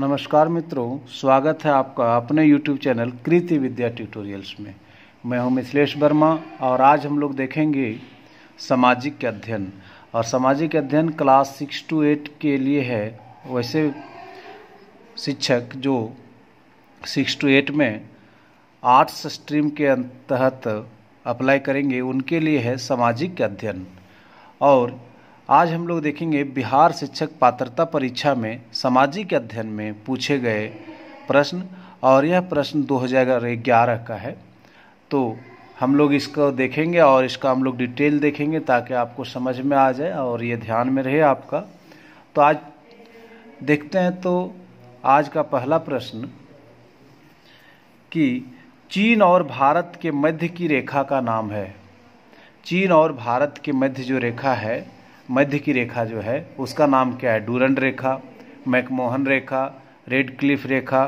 नमस्कार मित्रों स्वागत है आपका अपने YouTube channel Kriti Vidya tutorials में मैं हूं मिथिलेश वर्मा और आज हम लोग देखेंगे सामाजिक अध्ययन और सामाजिक अध्ययन क्लास सिक्स टू एट के लिए है वैसे शिक्षक जो सिक्स टू एट में आर्ट्स स्ट्रीम के तहत अप्लाई करेंगे उनके लिए है सामाजिक अध्ययन और आज हम लोग देखेंगे बिहार शिक्षक पात्रता परीक्षा में सामाजिक अध्ययन में पूछे गए प्रश्न और यह प्रश्न दो हज़ार का है तो हम लोग इसको देखेंगे और इसका हम लोग डिटेल देखेंगे ताकि आपको समझ में आ जाए और ये ध्यान में रहे आपका तो आज देखते हैं तो आज का पहला प्रश्न कि चीन और भारत के मध्य की रेखा का नाम है चीन और भारत के मध्य जो रेखा है मध्य की रेखा जो है उसका नाम क्या है डूरंड रेखा मैकमोहन रेखा रेड क्लिफ रेखा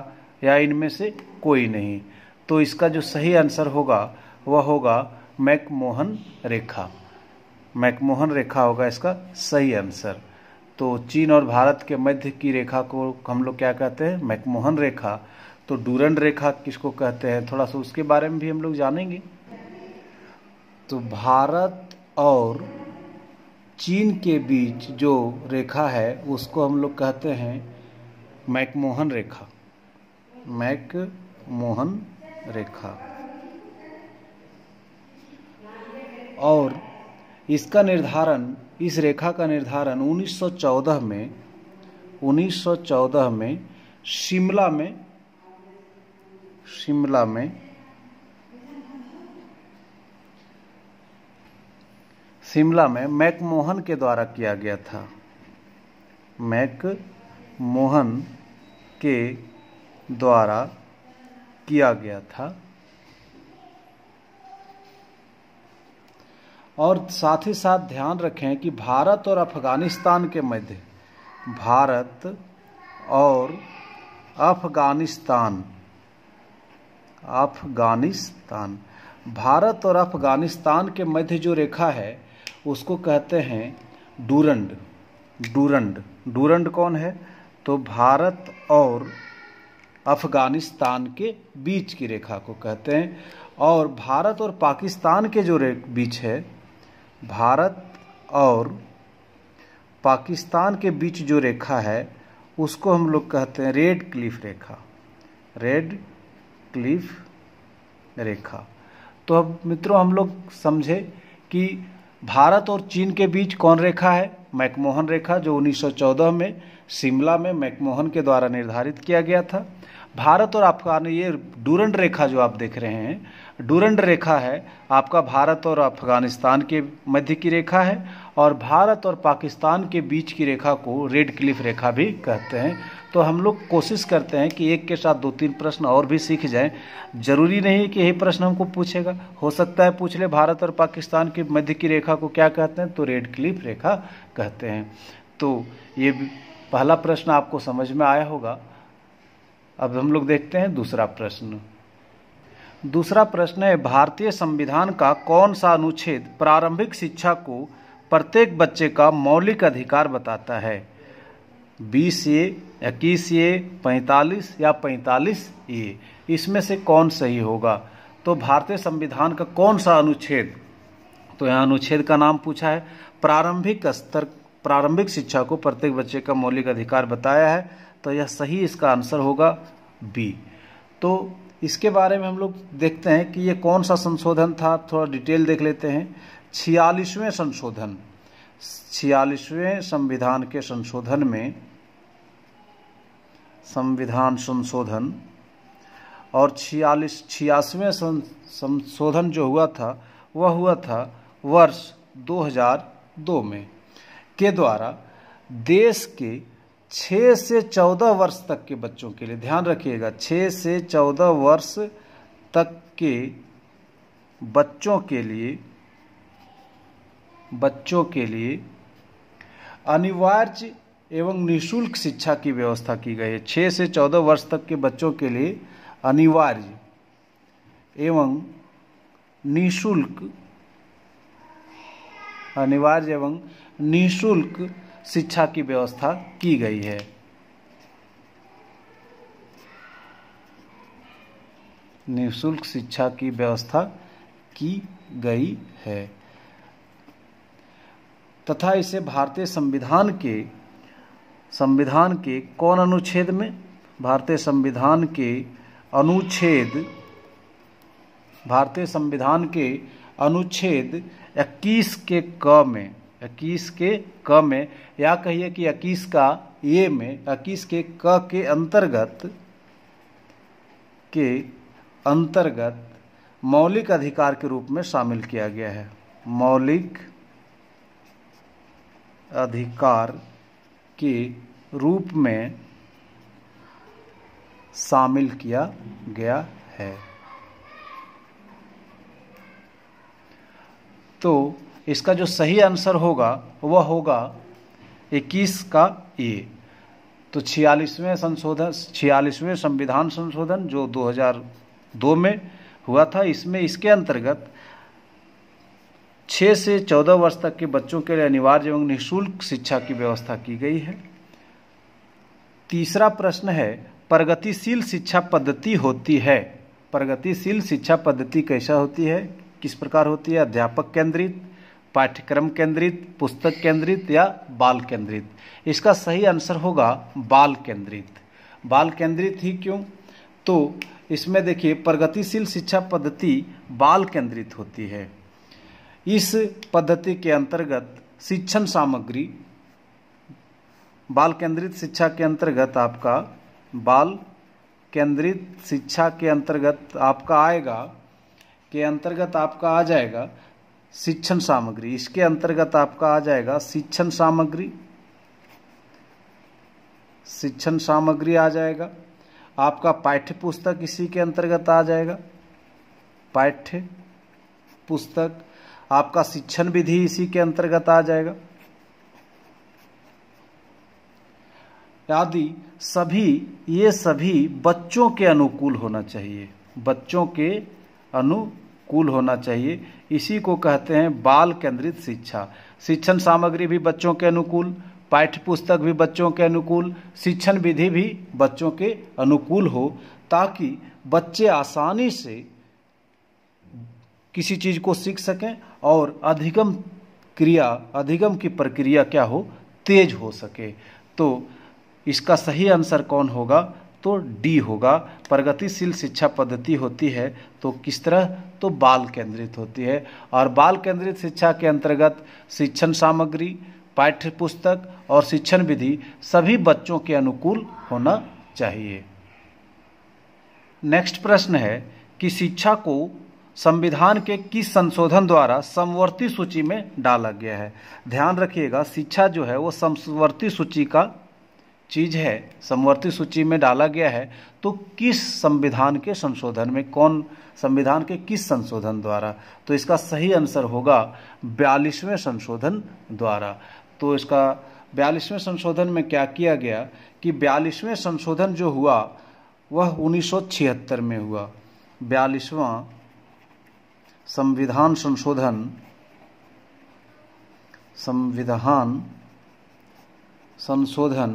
या इनमें से कोई नहीं तो इसका जो सही आंसर होगा वह होगा मैकमोहन रेखा मैकमोहन रेखा होगा इसका सही आंसर तो चीन और भारत के मध्य की रेखा को हम लोग क्या कहते हैं मैकमोहन रेखा तो डूरंड रेखा किसको कहते हैं थोड़ा सा उसके बारे में भी हम लोग जानेंगे तो भारत और चीन के बीच जो रेखा है उसको हम लोग कहते हैं मैकमोहन रेखा मैक मोहन रेखा और इसका निर्धारण इस रेखा का निर्धारण 1914 में 1914 में शिमला में शिमला में शिमला में मैकमोहन के द्वारा किया गया था मैक मोहन के द्वारा किया गया था और साथ ही साथ ध्यान रखें कि भारत और अफगानिस्तान के मध्य भारत और अफगानिस्तान अफगानिस्तान भारत और अफगानिस्तान के मध्य जो रेखा है उसको कहते हैं डूरंड डूरंड डूरंड कौन है तो भारत और अफगानिस्तान के बीच की रेखा को कहते हैं और भारत और पाकिस्तान के जो बीच है भारत और पाकिस्तान के बीच जो रेखा है उसको हम लोग कहते हैं रेड क्लिफ रेखा रेड क्लिफ रेखा तो अब मित्रों हम लोग समझे कि भारत और चीन के बीच कौन रेखा है मैकमोहन रेखा जो 1914 में शिमला में मैकमोहन के द्वारा निर्धारित किया गया था भारत और अफगान ये डूरंड रेखा जो आप देख रहे हैं डूरंड रेखा है आपका भारत और अफगानिस्तान के मध्य की रेखा है और भारत और पाकिस्तान के बीच की रेखा को रेड क्लिफ रेखा भी कहते हैं तो हम लोग कोशिश करते हैं कि एक के साथ दो तीन प्रश्न और भी सीख जाएं जरूरी नहीं है कि यही प्रश्न हमको पूछेगा हो सकता है पूछ ले भारत और पाकिस्तान के मध्य की रेखा को क्या कहते हैं तो रेड क्लिफ रेखा कहते हैं तो ये पहला प्रश्न आपको समझ में आया होगा अब हम लोग देखते हैं दूसरा प्रश्न दूसरा प्रश्न है भारतीय संविधान का कौन सा अनुच्छेद प्रारंभिक शिक्षा को प्रत्येक बच्चे का मौलिक अधिकार बताता है बीस ए इक्कीस ए पैंतालीस या पैंतालीस ए इसमें से कौन सही होगा तो भारतीय संविधान का कौन सा अनुच्छेद तो यहाँ अनुच्छेद का नाम पूछा है प्रारंभिक स्तर प्रारंभिक शिक्षा को प्रत्येक बच्चे का मौलिक अधिकार बताया है तो यह सही इसका आंसर होगा बी तो इसके बारे में हम लोग देखते हैं कि ये कौन सा संशोधन था थोड़ा डिटेल देख लेते हैं छियालीसवें संशोधन छियालीसवें संविधान के संशोधन में संविधान संशोधन और छियालीस छियासवें संशोधन जो हुआ था वह हुआ था वर्ष 2002 में के द्वारा देश के 6 से 14 वर्ष तक के बच्चों के लिए ध्यान रखिएगा 6 से 14 वर्ष तक के बच्चों के लिए बच्चों के लिए अनिवार्य एवं निशुल्क शिक्षा की व्यवस्था की गई है छः से चौदह वर्ष तक के बच्चों के लिए अनिवार्य एवं निशुल्क अनिवार्य एवं निशुल्क शिक्षा की व्यवस्था की गई है निशुल्क शिक्षा की व्यवस्था की गई है तथा इसे भारतीय संविधान के संविधान के कौन अनुच्छेद में भारतीय संविधान के अनुच्छेद भारतीय संविधान के अनुच्छेद 21 के क में 21 के क में या कहिए कि 21 का ए में 21 के क के अंतर्गत के अंतर्गत मौलिक अधिकार के रूप में शामिल किया गया है मौलिक अधिकार के रूप में शामिल किया गया है तो इसका जो सही आंसर होगा वह होगा 21 का ए तो छियालीसवें संशोधन छियालीसवें संविधान संशोधन जो 2002 में हुआ था इसमें इसके अंतर्गत छः से चौदह वर्ष तक के बच्चों के लिए अनिवार्य एवं निःशुल्क शिक्षा की व्यवस्था की गई है तीसरा प्रश्न है प्रगतिशील शिक्षा पद्धति होती है प्रगतिशील शिक्षा पद्धति कैसा होती है किस प्रकार होती है अध्यापक केंद्रित पाठ्यक्रम केंद्रित पुस्तक केंद्रित या बाल केंद्रित इसका सही आंसर होगा बाल केंद्रित बाल केंद्रित ही क्यों तो इसमें देखिए प्रगतिशील शिक्षा पद्धति बाल केंद्रित होती है इस पद्धति के अंतर्गत शिक्षण सामग्री बाल केंद्रित शिक्षा के अंतर्गत आपका बाल केंद्रित शिक्षा के अंतर्गत आपका आएगा के अंतर्गत आपका आ जाएगा शिक्षण सामग्री इसके अंतर्गत आपका आ जाएगा शिक्षण सामग्री शिक्षण सामग्री आ जाएगा आपका पाठ्य पुस्तक इसी के अंतर्गत आ जाएगा पाठ्य पुस्तक आपका शिक्षण विधि इसी के अंतर्गत आ जाएगा आदि सभी ये सभी बच्चों के अनुकूल होना चाहिए बच्चों के अनुकूल होना चाहिए इसी को कहते हैं बाल केंद्रित शिक्षा शिक्षण सामग्री भी बच्चों के अनुकूल पाठ्य पुस्तक भी बच्चों के अनुकूल शिक्षण विधि भी बच्चों के अनुकूल हो ताकि बच्चे आसानी से किसी चीज़ को सीख सकें और अधिगम क्रिया अधिगम की प्रक्रिया क्या हो तेज हो सके तो इसका सही आंसर कौन होगा तो डी होगा प्रगतिशील शिक्षा पद्धति होती है तो किस तरह तो बाल केंद्रित होती है और बाल केंद्रित शिक्षा के अंतर्गत शिक्षण सामग्री पाठ्य पुस्तक और शिक्षण विधि सभी बच्चों के अनुकूल होना चाहिए नेक्स्ट प्रश्न है कि शिक्षा को संविधान के किस संशोधन द्वारा समवर्ती सूची में डाला गया है ध्यान रखिएगा शिक्षा जो है वो समवर्ती सूची का चीज है समवर्ती सूची में डाला गया है तो किस संविधान के संशोधन में कौन संविधान के किस संशोधन द्वारा तो इसका सही आंसर होगा बयालीसवें संशोधन द्वारा तो इसका बयालीसवें संशोधन में क्या किया गया कि बयालीसवें संशोधन जो हुआ वह 1976 में हुआ बयालीसवां संविधान संशोधन संविधान संशोधन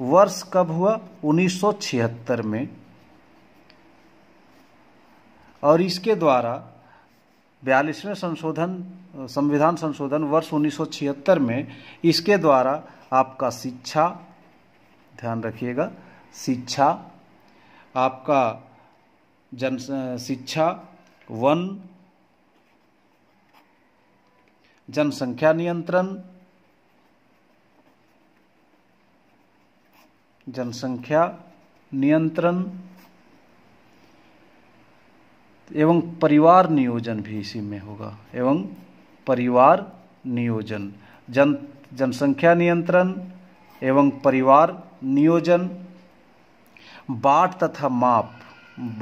वर्ष कब हुआ 1976 में और इसके द्वारा बयालीसवें संशोधन संविधान संशोधन वर्ष 1976 में इसके द्वारा आपका शिक्षा ध्यान रखिएगा शिक्षा आपका जन शिक्षा वन जनसंख्या नियंत्रण जनसंख्या नियंत्रण एवं परिवार नियोजन भी इसी में होगा एवं परिवार नियोजन जन जनसंख्या नियंत्रण एवं परिवार नियोजन बाट तथा माप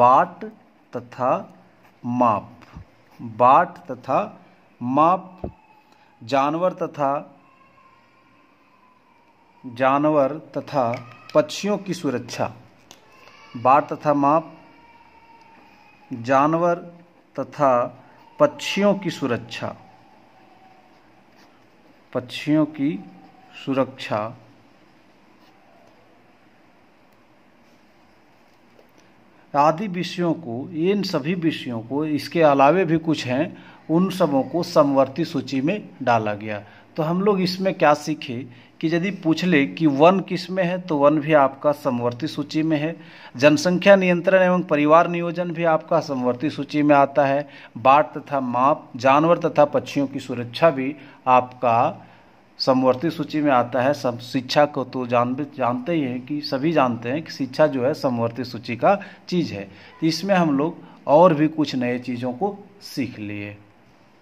बाट तथा माप बाट तथा माप जानवर तथा जानवर तथा पक्षियों की सुरक्षा बाढ़ तथा माप जानवर तथा पक्षियों की सुरक्षा पक्षियों की सुरक्षा आदि विषयों को इन सभी विषयों को इसके अलावे भी कुछ हैं उन सबों को समवर्ती सूची में डाला गया तो हम लोग इसमें क्या सीखे कि यदि पूछ ले कि वन किस में है तो वन भी आपका समवर्ती सूची में है जनसंख्या नियंत्रण एवं परिवार नियोजन भी आपका समवर्ती सूची में आता है बाट तथा माप जानवर तथा पक्षियों की सुरक्षा भी आपका समवर्ती सूची में आता है सब शिक्षा को तो जान जानते ही हैं कि सभी जानते हैं कि शिक्षा जो है समवर्ती सूची का चीज़ है इसमें हम लोग और भी कुछ नए चीज़ों को सीख लिए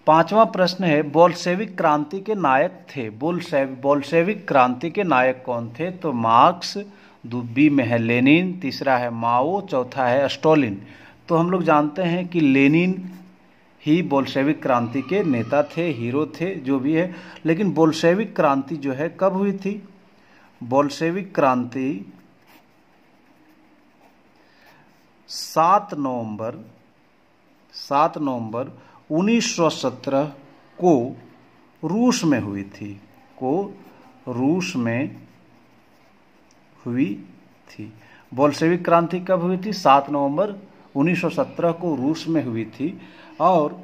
पांचवा प्रश्न है बोल्सेविक क्रांति के नायक थे बोल्सेव बोल्सेविक क्रांति के नायक कौन थे तो मार्क्स दुबी में है लेनिन तीसरा है माओ चौथा है स्टोलिन तो हम लोग जानते हैं कि लेनिन ही बोल्शेविक क्रांति के नेता थे हीरो थे जो भी है लेकिन बोल्शेविक क्रांति जो है कब हुई थी बोल्शेविक क्रांति सात नवंबर सात नवंबर 1917 को रूस में हुई थी को रूस में हुई थी बोल्सेविक क्रांति कब हुई थी 7 नवंबर 1917 को रूस में हुई थी और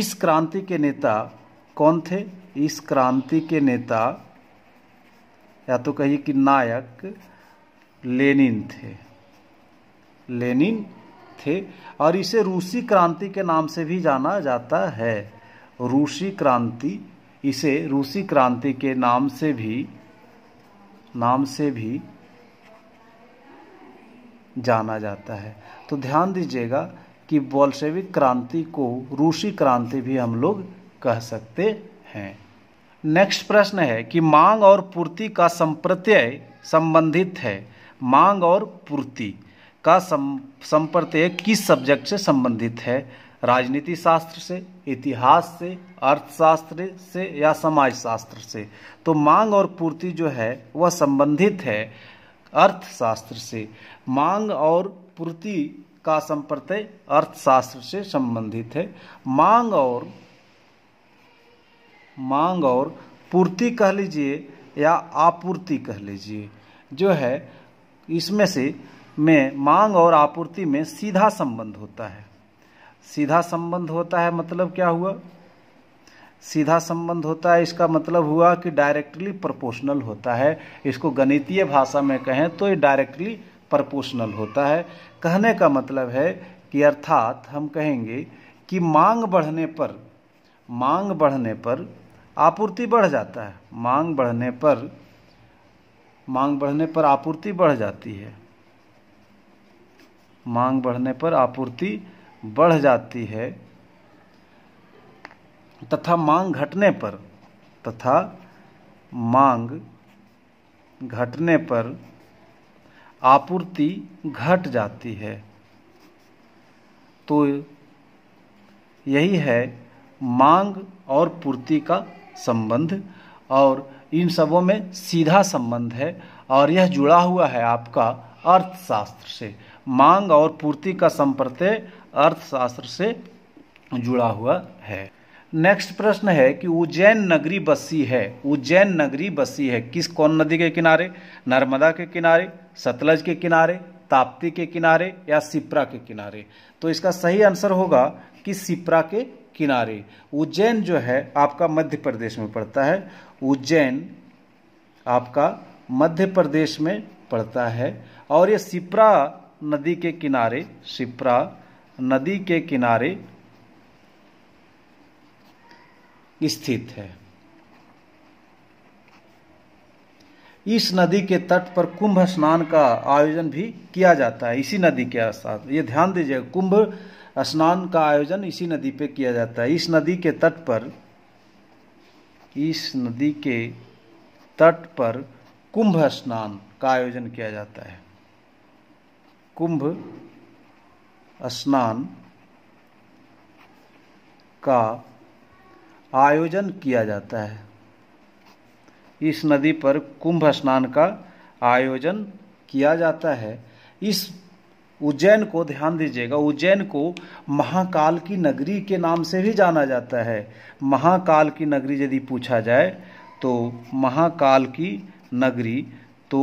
इस क्रांति के नेता कौन थे इस क्रांति के नेता या तो कहिए कि नायक लेनिन थे लेनिन थे और इसे रूसी क्रांति के नाम से भी जाना जाता है रूसी क्रांति इसे रूसी क्रांति के नाम से भी नाम से भी जाना जाता है तो ध्यान दीजिएगा कि बोल्शेविक क्रांति को रूसी क्रांति भी हम लोग कह सकते हैं नेक्स्ट प्रश्न है कि मांग और पूर्ति का संप्रत्यय संबंधित है मांग और पूर्ति का संप्रत्यय किस सब्जेक्ट से संबंधित है राजनीति शास्त्र से इतिहास से अर्थशास्त्र से या समाजशास्त्र से तो मांग और पूर्ति जो है वह संबंधित है अर्थशास्त्र से मांग और पूर्ति का संप्रत्यय अर्थशास्त्र से संबंधित है मांग और मांग और पूर्ति कह लीजिए या आपूर्ति कह लीजिए जो है इसमें से में मांग और आपूर्ति में सीधा संबंध होता है सीधा संबंध होता है मतलब क्या हुआ सीधा संबंध होता है इसका मतलब हुआ कि डायरेक्टली प्रोपोर्शनल होता है इसको गणितीय भाषा में कहें तो ये डायरेक्टली प्रोपोर्शनल होता है कहने का मतलब है कि अर्थात हम कहेंगे कि मांग बढ़ने पर मांग बढ़ने पर आपूर्ति बढ़ जाता है मांग बढ़ने पर मांग बढ़ने पर आपूर्ति बढ़ जाती है मांग बढ़ने पर आपूर्ति बढ़ जाती है तथा मांग घटने पर तथा मांग घटने पर आपूर्ति घट जाती है तो यही है मांग और पूर्ति का संबंध और इन सबों में सीधा संबंध है और यह जुड़ा हुआ है आपका अर्थशास्त्र से मांग और पूर्ति का संप्रत्यय अर्थशास्त्र से जुड़ा हुआ है नेक्स्ट प्रश्न है कि उज्जैन नगरी बसी है उज्जैन नगरी बसी है किस कौन नदी के किनारे नर्मदा के किनारे सतलज के किनारे ताप्ती के किनारे या सिप्रा के किनारे तो इसका सही आंसर होगा कि सिप्रा के किनारे उज्जैन जो है आपका मध्य प्रदेश में पड़ता है उज्जैन आपका मध्य प्रदेश में पड़ता है और ये सिप्रा नदी के किनारे सिप्रा नदी के किनारे स्थित है इस नदी के तट पर कुंभ स्नान का आयोजन भी किया जाता है इसी नदी के साथ ये ध्यान दीजिएगा कुंभ स्नान का आयोजन इसी नदी पे किया जाता है इस नदी के तट पर इस नदी के तट पर कुंभ स्नान का आयोजन किया जाता है कुंभ स्नान का आयोजन किया जाता है इस नदी पर कुंभ स्नान का आयोजन किया जाता है इस उज्जैन को ध्यान दीजिएगा उज्जैन को महाकाल की नगरी के नाम से भी जाना जाता है महाकाल की नगरी यदि पूछा जाए तो महाकाल की नगरी तो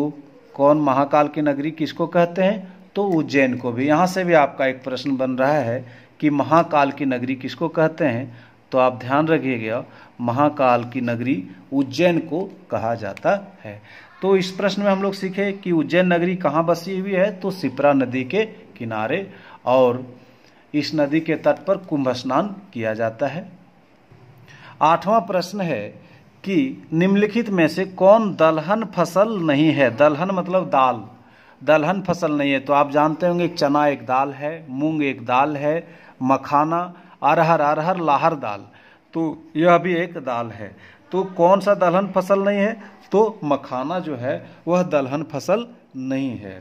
कौन महाकाल की नगरी किसको कहते हैं तो उज्जैन को भी यहाँ से भी आपका एक प्रश्न बन रहा है कि महाकाल की नगरी किसको कहते हैं तो आप ध्यान रखिएगा महाकाल की नगरी उज्जैन को कहा जाता है तो इस प्रश्न में हम लोग सीखे कि उज्जैन नगरी कहाँ बसी हुई है तो सिपरा नदी के किनारे और इस नदी के तट पर कुंभ स्नान किया जाता है आठवां प्रश्न है कि निम्नलिखित में से कौन दलहन फसल नहीं है दलहन मतलब दाल दलहन फसल नहीं है तो आप जानते होंगे चना एक दाल है मूंग एक दाल है मखाना अरहर अरहर लाहर दाल तो यह भी एक दाल है तो कौन सा दलहन फसल नहीं है तो मखाना जो है वह दलहन फसल नहीं है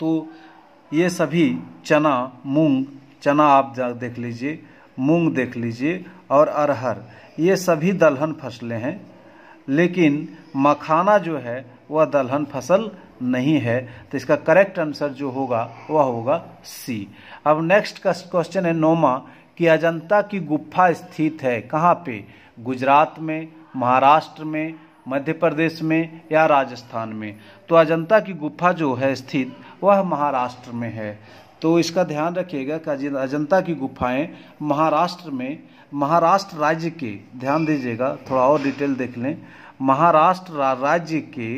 तो ये सभी चना मूंग चना आप देख लीजिए मूंग देख लीजिए और अरहर ये सभी दलहन फसलें हैं लेकिन मखाना जो है वह दलहन फसल नहीं है तो इसका करेक्ट आंसर जो होगा वह होगा सी अब नेक्स्ट क्वेश्चन है नोमा कि अजंता की गुफा स्थित है कहाँ पे गुजरात में महाराष्ट्र में मध्य प्रदेश में या राजस्थान में तो अजंता की गुफा जो है स्थित वह महाराष्ट्र में है तो इसका ध्यान रखिएगा कि अजंता की गुफाएं महाराष्ट्र में महाराष्ट्र राज्य के ध्यान दीजिएगा थोड़ा और डिटेल देख लें महाराष्ट्र राज्य के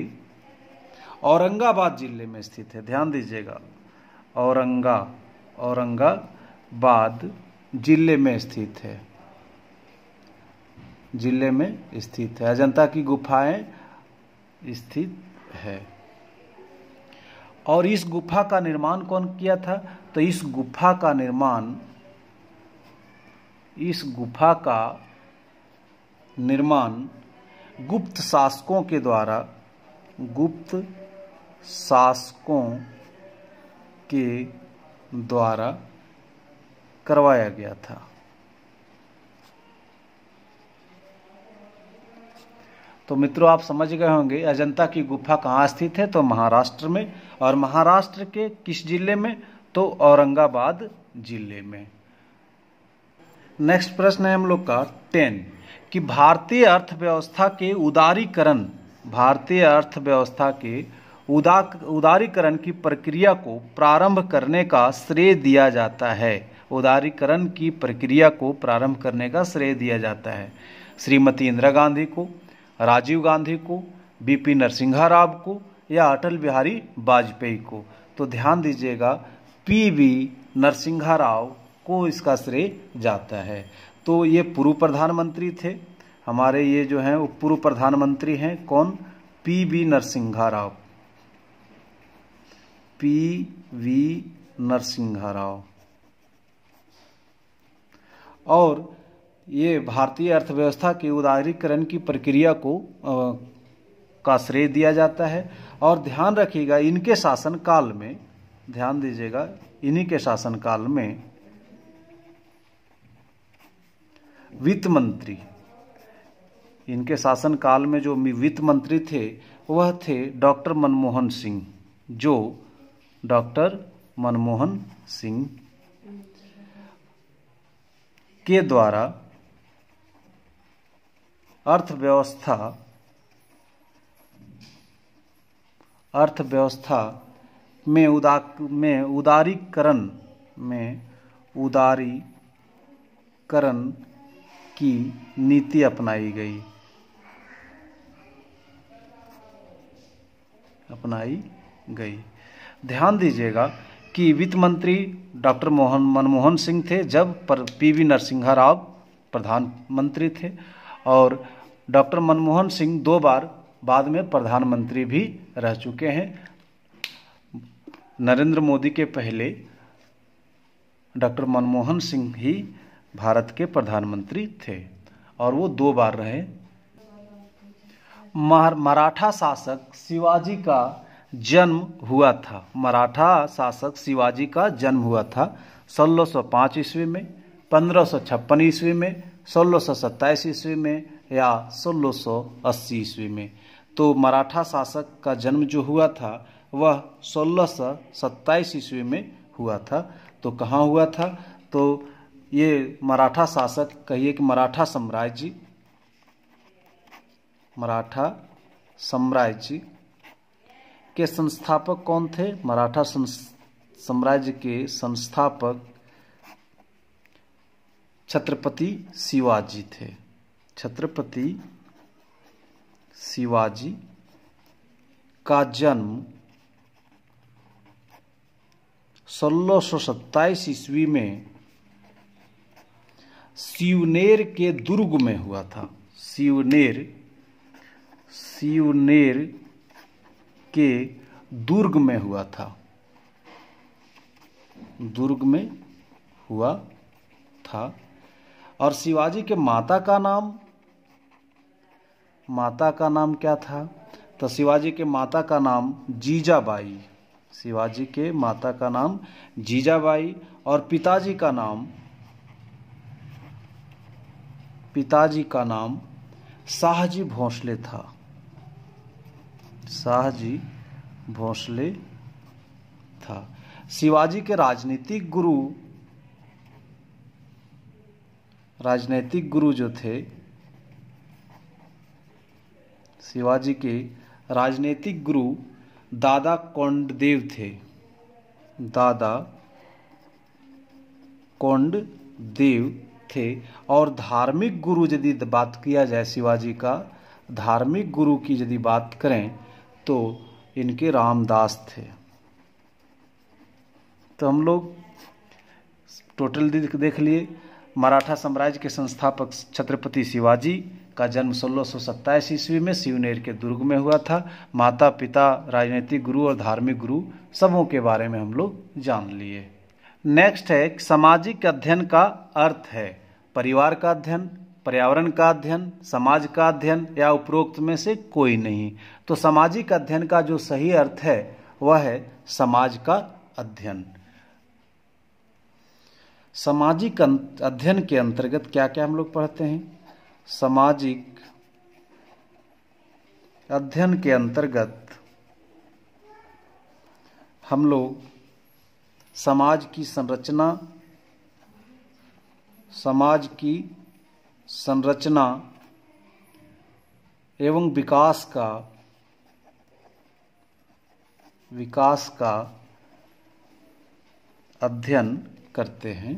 औरंगाबाद जिले में स्थित है ध्यान दीजिएगा औरंगा औरंगाबाद जिले में स्थित है जिले में स्थित है अजंता की गुफाएं स्थित है और इस गुफा का निर्माण कौन किया था तो इस गुफा का निर्माण इस गुफा का निर्माण गुप्त शासकों के द्वारा गुप्त शासकों के द्वारा करवाया गया था तो मित्रों आप समझ गए होंगे अजंता की गुफा कहाँ स्थित है तो महाराष्ट्र में और महाराष्ट्र के किस जिले में तो औरंगाबाद जिले में नेक्स्ट प्रश्न है हम लोग का टेन कि भारतीय अर्थव्यवस्था के उदारीकरण भारतीय अर्थव्यवस्था के उदा उदारीकरण की प्रक्रिया को प्रारंभ करने का श्रेय दिया जाता है उदारीकरण की प्रक्रिया को प्रारंभ करने का श्रेय दिया जाता है श्रीमती इंदिरा गांधी को राजीव गांधी को बीपी नरसिंहा राव को या अटल बिहारी वाजपेयी को तो ध्यान दीजिएगा पी वी नरसिंहा राव को इसका श्रेय जाता है तो ये पूर्व प्रधानमंत्री थे हमारे ये जो हैं वो पूर्व प्रधानमंत्री हैं कौन P V Narasimha Rao P V Narasimha Rao और ये भारतीय अर्थव्यवस्था के उदारीकरण की प्रक्रिया को आ, का श्रेय दिया जाता है और ध्यान रखिएगा इनके शासनकाल में ध्यान दीजिएगा इन्हीं के शासनकाल में वित्त मंत्री इनके शासनकाल में जो वित्त मंत्री थे वह थे डॉक्टर मनमोहन सिंह जो डॉक्टर मनमोहन सिंह के द्वारा अर्थव्यवस्था अर्थव्यवस्था में उदा में उदारीकरण में उदारीकरण की नीति अपनाई गई अपनाई गई ध्यान दीजिएगा कि वित्त मंत्री डॉक्टर मोहन मनमोहन सिंह थे जब पर पी वी नरसिंहा राव प्रधानमंत्री थे और डॉक्टर मनमोहन सिंह दो बार बाद में प्रधानमंत्री भी रह चुके हैं नरेंद्र मोदी के पहले डॉक्टर मनमोहन सिंह ही भारत के प्रधानमंत्री थे और वो दो बार रहे मराठा शासक शिवाजी का जन्म हुआ था मराठा शासक शिवाजी का जन्म हुआ था 1605 ईस्वी में पंद्रह ईस्वी में सत्ताईस ईस्वी में या 1680 ईस्वी में तो मराठा शासक का जन्म जो हुआ था वह 1627 ईस्वी में हुआ था तो कहाँ हुआ था तो ये मराठा शासक कहिए कि मराठा साम्राज्य मराठा साम्राज्य के संस्थापक कौन थे मराठा साम्राज्य के संस्थापक छत्रपति शिवाजी थे छत्रपति शिवाजी का जन्म 1627 ईस्वी में शिवनेर के दुर्ग में हुआ था शिवनेर शिवनेर के दुर्ग में हुआ था दुर्ग में हुआ था और शिवाजी के माता का नाम माता का नाम क्या था तो शिवाजी के माता का नाम जीजाबाई शिवाजी के माता का नाम जीजाबाई और पिताजी का नाम पिताजी का नाम शाहजी भोंसले था शाहजी भोसले था शिवाजी के राजनीतिक गुरु राजनीतिक गुरु जो थे शिवाजी के राजनीतिक गुरु दादा कौंडदेव थे दादा देव थे और धार्मिक गुरु यदि बात किया जाए शिवाजी का धार्मिक गुरु की यदि बात करें तो इनके रामदास थे तो हम लोग टोटल देख लिए मराठा साम्राज्य के संस्थापक छत्रपति शिवाजी का जन्म सोलह सौ सत्ताईस ईस्वी में शिवनेर के दुर्ग में हुआ था माता पिता राजनीतिक गुरु और धार्मिक गुरु सबों के बारे में हम लोग जान लिए नेक्स्ट है सामाजिक अध्ययन का अर्थ है परिवार का अध्ययन पर्यावरण का अध्ययन समाज का अध्ययन या उपरोक्त में से कोई नहीं तो सामाजिक अध्ययन का जो सही अर्थ है वह है समाज का अध्ययन सामाजिक अं-, अध्ययन के अंतर्गत क्या क्या हम लोग पढ़ते हैं सामाजिक अध्ययन के अंतर्गत हम लोग समाज की संरचना समाज की संरचना एवं विकास का विकास का अध्ययन करते हैं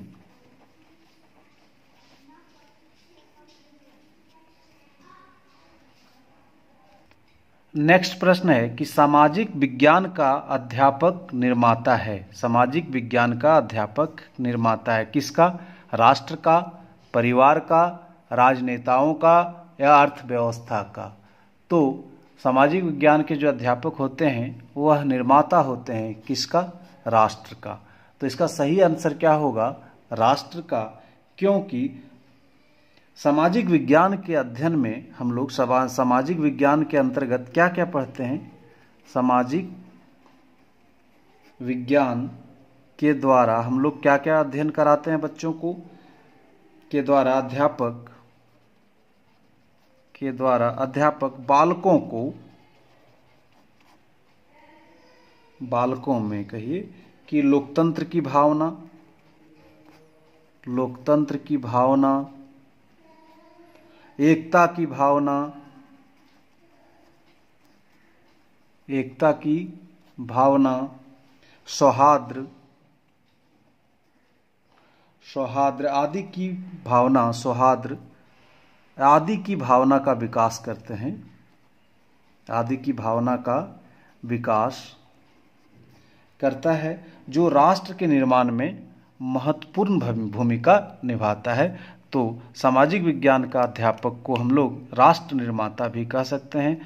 नेक्स्ट प्रश्न है कि सामाजिक विज्ञान का अध्यापक निर्माता है सामाजिक विज्ञान का अध्यापक निर्माता है किसका राष्ट्र का परिवार का राजनेताओं का या अर्थव्यवस्था का तो सामाजिक विज्ञान के जो अध्यापक होते हैं वह निर्माता होते हैं किसका राष्ट्र का तो इसका सही आंसर क्या होगा राष्ट्र का क्योंकि सामाजिक विज्ञान के अध्ययन में हम लोग सामाजिक विज्ञान के अंतर्गत क्या क्या पढ़ते हैं सामाजिक विज्ञान के द्वारा हम लोग क्या क्या अध्ययन कराते हैं बच्चों को के द्वारा अध्यापक के द्वारा अध्यापक बालकों को बालकों में कहिए कि लोकतंत्र की भावना लोकतंत्र की भावना एकता की भावना एकता की भावना सौहाद्र सौहाद्र आदि की भावना सौहार्द आदि की भावना का विकास करते हैं आदि की भावना का विकास करता है जो राष्ट्र के निर्माण में महत्वपूर्ण भूमिका निभाता है तो सामाजिक विज्ञान का अध्यापक को हम लोग राष्ट्र निर्माता भी कह सकते हैं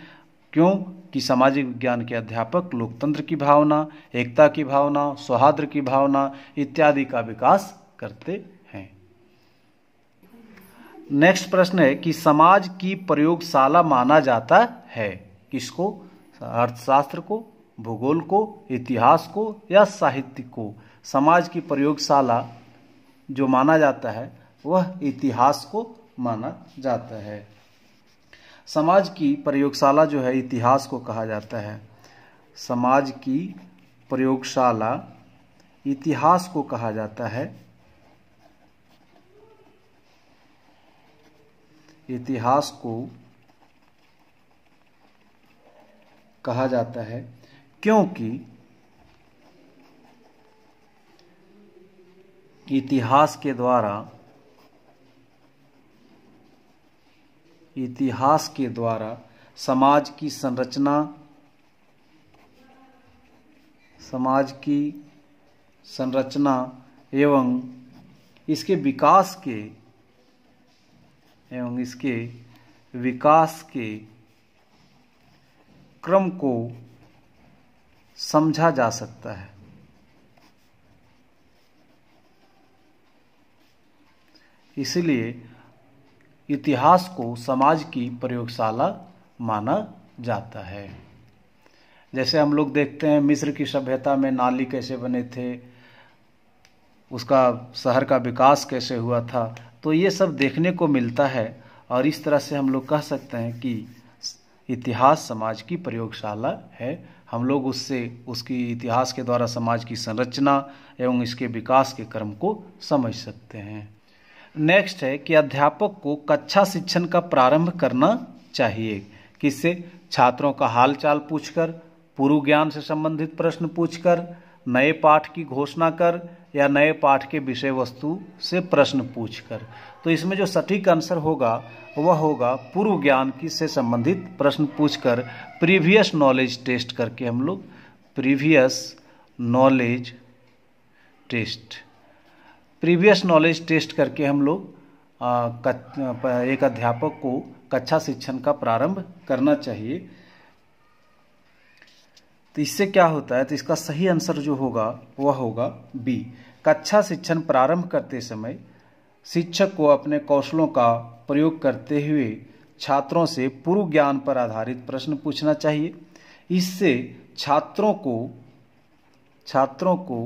क्यों कि सामाजिक विज्ञान के अध्यापक लोकतंत्र की भावना एकता की भावना सौहार्द की भावना इत्यादि का विकास करते नेक्स्ट प्रश्न है कि समाज की प्रयोगशाला माना जाता है किसको अर्थशास्त्र को भूगोल को इतिहास को या साहित्य को समाज की प्रयोगशाला जो माना जाता है वह इतिहास को माना जाता है समाज की प्रयोगशाला जो है इतिहास को कहा जाता है समाज की प्रयोगशाला इतिहास को कहा जाता है इतिहास को कहा जाता है क्योंकि इतिहास के द्वारा इतिहास के द्वारा समाज की संरचना समाज की संरचना एवं इसके विकास के एवं इसके विकास के क्रम को समझा जा सकता है इसलिए इतिहास को समाज की प्रयोगशाला माना जाता है जैसे हम लोग देखते हैं मिस्र की सभ्यता में नाली कैसे बने थे उसका शहर का विकास कैसे हुआ था तो ये सब देखने को मिलता है और इस तरह से हम लोग कह सकते हैं कि इतिहास समाज की प्रयोगशाला है हम लोग उससे उसकी इतिहास के द्वारा समाज की संरचना एवं इसके विकास के क्रम को समझ सकते हैं नेक्स्ट है कि अध्यापक को कक्षा शिक्षण का प्रारंभ करना चाहिए किससे छात्रों का हालचाल पूछकर पूर्व ज्ञान से संबंधित प्रश्न पूछकर नए पाठ की घोषणा कर या नए पाठ के विषय वस्तु से प्रश्न पूछकर तो इसमें जो सटीक आंसर होगा वह होगा पूर्व ज्ञान की से संबंधित प्रश्न पूछकर प्रीवियस नॉलेज टेस्ट करके हम लोग previous knowledge test previous knowledge test करके हम लोग एक अध्यापक को कक्षा शिक्षण का प्रारंभ करना चाहिए तो इससे क्या होता है तो इसका सही आंसर जो होगा वह होगा बी कक्षा शिक्षण प्रारंभ करते समय शिक्षक को अपने कौशलों का प्रयोग करते हुए छात्रों से पूर्व ज्ञान पर आधारित प्रश्न पूछना चाहिए इससे छात्रों को छात्रों को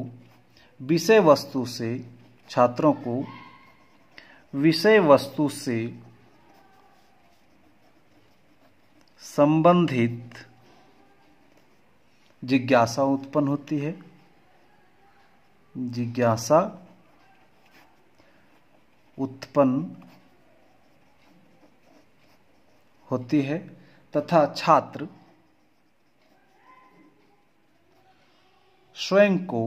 विषय वस्तु से छात्रों को विषय वस्तु से संबंधित जिज्ञासा उत्पन्न होती है जिज्ञासा उत्पन्न होती है तथा छात्र स्वयं को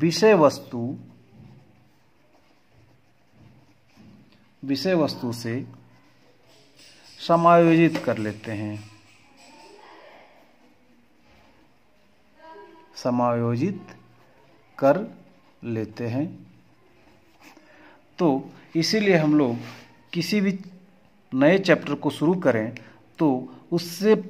विषय वस्तु विषय वस्तु से समायोजित कर लेते हैं समायोजित कर लेते हैं तो इसीलिए हम लोग किसी भी नए चैप्टर को शुरू करें तो उससे